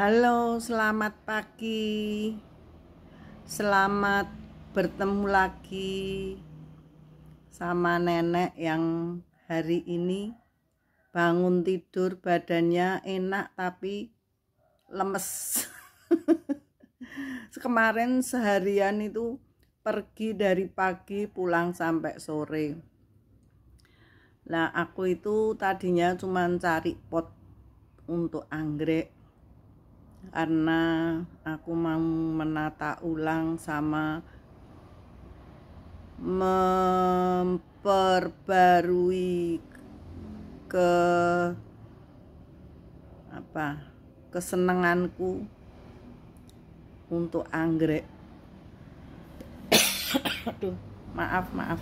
Halo, selamat pagi. Selamat bertemu lagi sama nenek yang hari ini bangun tidur badannya enak tapi lemes. Kemarin seharian itu pergi dari pagi pulang sampai sore. Nah, aku itu tadinya cuma cari pot untuk anggrek karena aku mau menata ulang sama memperbarui ke apa kesenanganku untuk anggrek aduh maaf maaf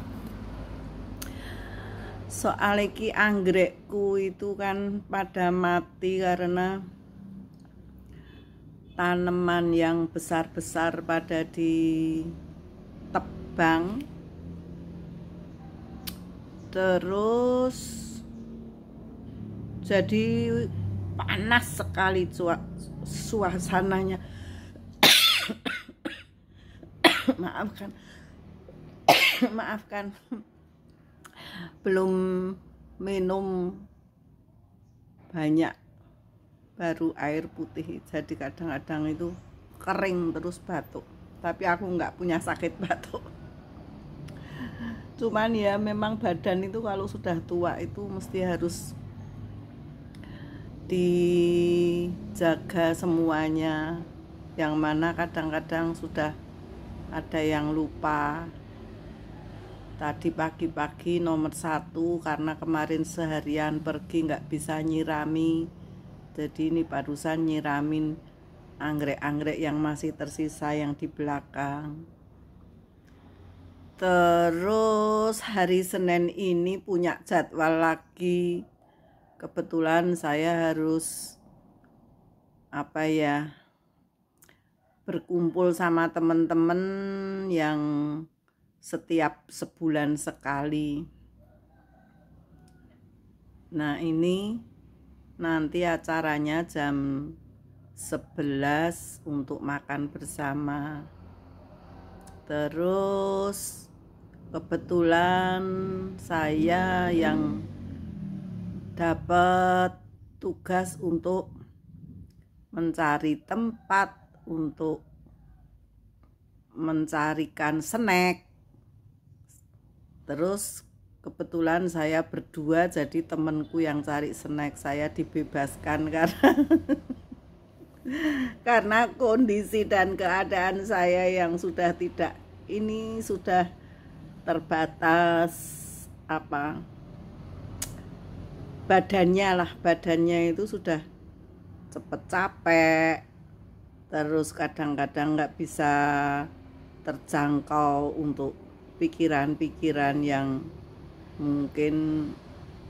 soal iki anggrekku itu kan pada mati karena tanaman yang besar-besar pada di Tebang, terus jadi panas sekali suasananya maafkan maafkan belum minum banyak baru air putih jadi kadang-kadang itu kering terus batuk tapi aku nggak punya sakit batuk cuman ya memang badan itu kalau sudah tua itu mesti harus dijaga semuanya yang mana kadang-kadang sudah ada yang lupa tadi pagi-pagi nomor satu karena kemarin seharian pergi nggak bisa nyirami jadi ini barusan nyiramin anggrek-anggrek yang masih tersisa yang di belakang terus hari Senin ini punya jadwal lagi kebetulan saya harus apa ya berkumpul sama teman-teman yang setiap sebulan sekali nah ini nanti acaranya jam 11 untuk makan bersama terus kebetulan saya yang dapat tugas untuk mencari tempat untuk mencarikan snack terus kebetulan saya berdua jadi temenku yang cari snack saya dibebaskan karena karena kondisi dan keadaan saya yang sudah tidak ini sudah terbatas apa badannya lah badannya itu sudah cepet capek terus kadang-kadang nggak -kadang bisa terjangkau untuk pikiran-pikiran yang mungkin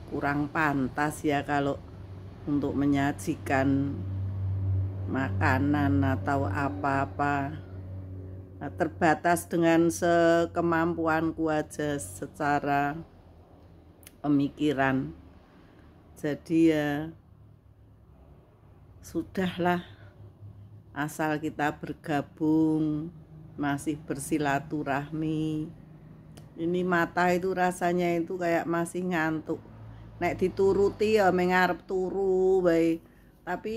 kurang pantas ya kalau untuk menyajikan makanan atau apa-apa nah, terbatas dengan sekemampuanku aja secara pemikiran jadi ya sudahlah asal kita bergabung masih bersilaturahmi ini mata itu rasanya itu kayak masih ngantuk naik dituruti ya mengarep turu baik tapi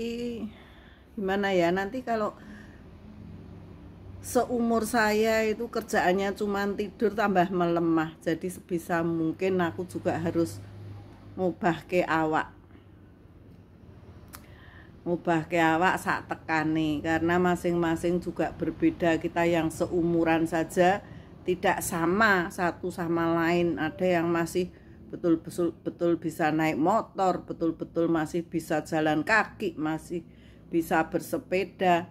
gimana ya nanti kalau seumur saya itu kerjaannya cuma tidur tambah melemah jadi sebisa mungkin aku juga harus ngubah ke awak ngubah ke awak saat tekan nih. karena masing-masing juga berbeda kita yang seumuran saja tidak sama satu sama lain ada yang masih betul-betul betul bisa naik motor betul-betul masih bisa jalan kaki masih bisa bersepeda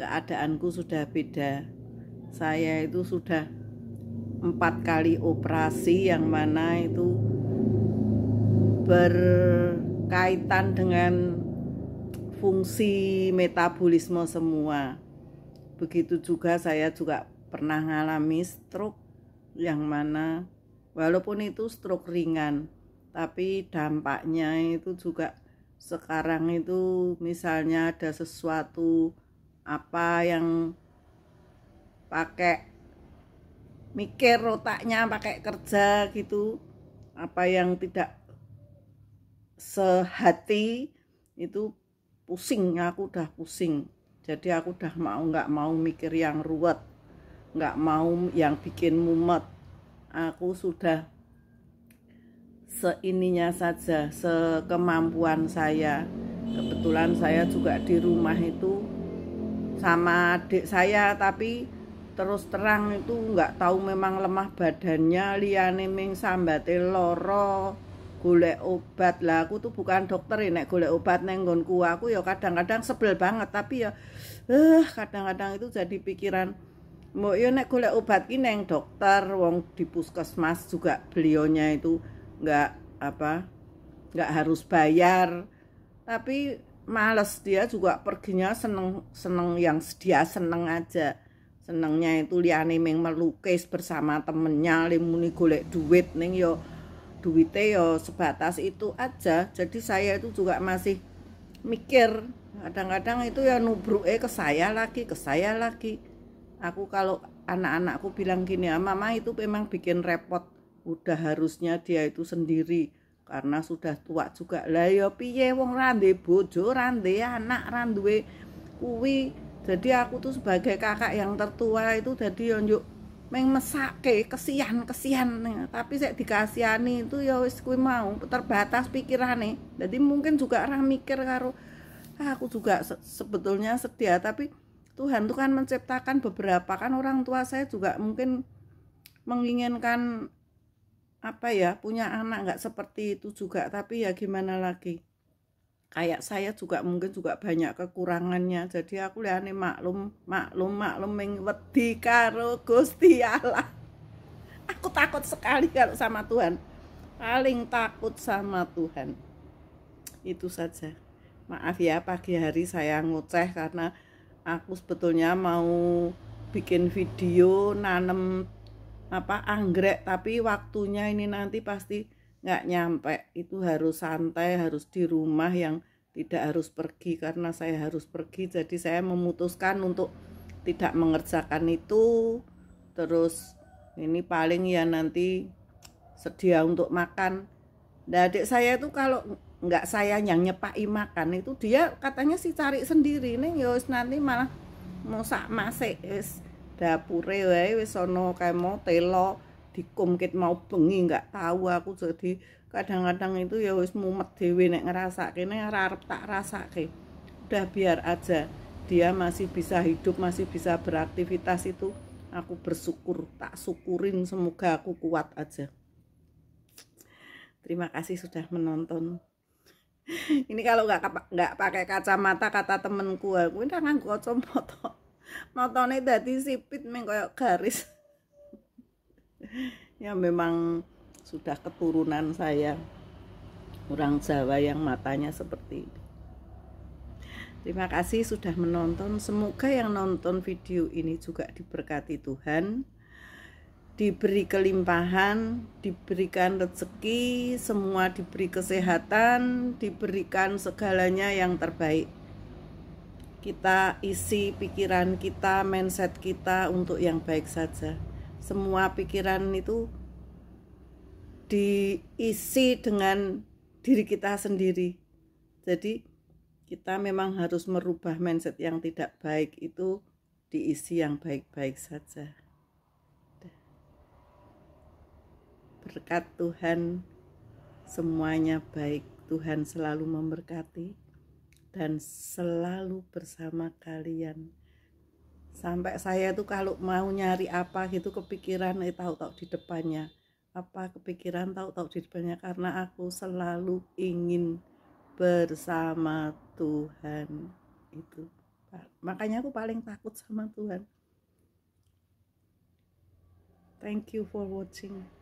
keadaanku sudah beda saya itu sudah empat kali operasi yang mana itu berkaitan dengan fungsi metabolisme semua begitu juga saya juga pernah mengalami stroke yang mana walaupun itu stroke ringan tapi dampaknya itu juga sekarang itu misalnya ada sesuatu apa yang pakai mikir otaknya pakai kerja gitu apa yang tidak sehati itu pusing aku udah pusing jadi aku udah mau nggak mau mikir yang ruwet nggak mau yang bikin mumet aku sudah seininya saja sekemampuan saya kebetulan saya juga di rumah itu sama adik saya tapi terus terang itu nggak tahu memang lemah badannya liane ming sambate loro golek obat lah aku tuh bukan dokter ini ya, gule golek obat nenggonku aku ya kadang-kadang sebel banget tapi ya eh kadang-kadang itu jadi pikiran Mau yo nek golek obat ini neng dokter, wong di puskesmas juga belionya itu nggak apa nggak harus bayar. Tapi males dia juga perginya seneng seneng yang sedia seneng aja. Senengnya itu liane meng melukis bersama temennya, limuni golek duit neng yo duitnya yo sebatas itu aja. Jadi saya itu juga masih mikir kadang-kadang itu ya nubruk eh ke saya lagi ke saya lagi aku kalau anak-anakku bilang gini ya mama itu memang bikin repot udah harusnya dia itu sendiri karena sudah tua juga lah ya piye wong rande bojo rande anak randwe, kuwi jadi aku tuh sebagai kakak yang tertua itu jadi yonjuk ya, meng mesake kesian kesian tapi saya dikasihani itu ya wis kuwi mau terbatas pikirane jadi mungkin juga orang mikir karo ah, aku juga sebetulnya sedia tapi Tuhan tuh kan menciptakan beberapa kan orang tua saya juga mungkin menginginkan apa ya punya anak nggak seperti itu juga tapi ya gimana lagi kayak saya juga mungkin juga banyak kekurangannya jadi aku lihat nih maklum maklum maklum mengwedi karo Gusti Allah aku takut sekali kalau sama Tuhan paling takut sama Tuhan itu saja maaf ya pagi hari saya ngoceh karena aku sebetulnya mau bikin video nanem apa anggrek tapi waktunya ini nanti pasti nggak nyampe itu harus santai harus di rumah yang tidak harus pergi karena saya harus pergi jadi saya memutuskan untuk tidak mengerjakan itu terus ini paling ya nanti sedia untuk makan nah, adik saya itu kalau nggak saya yang nyepai makan itu dia katanya sih cari sendiri nih yos ya nanti malah musak masik is dapure wae wis ana kemo telo dikumkit mau bengi nggak tahu aku jadi kadang-kadang itu ya wis mumet dhewe nek ngrasake nek ora arep tak rasake udah biar aja dia masih bisa hidup masih bisa beraktivitas itu aku bersyukur tak syukurin semoga aku kuat aja Terima kasih sudah menonton ini kalau nggak nggak pakai kacamata kata temenku aku ini kan gue cemoto motone dadi sipit meng garis ya memang sudah keturunan saya orang Jawa yang matanya seperti ini terima kasih sudah menonton semoga yang nonton video ini juga diberkati Tuhan diberi kelimpahan, diberikan rezeki, semua diberi kesehatan, diberikan segalanya yang terbaik. Kita isi pikiran kita, mindset kita untuk yang baik saja. Semua pikiran itu diisi dengan diri kita sendiri. Jadi kita memang harus merubah mindset yang tidak baik itu diisi yang baik-baik saja. berkat Tuhan semuanya baik. Tuhan selalu memberkati dan selalu bersama kalian. Sampai saya tuh kalau mau nyari apa gitu kepikiran eh tahu-tahu di depannya. Apa kepikiran tahu-tahu di depannya karena aku selalu ingin bersama Tuhan itu. Makanya aku paling takut sama Tuhan. Thank you for watching.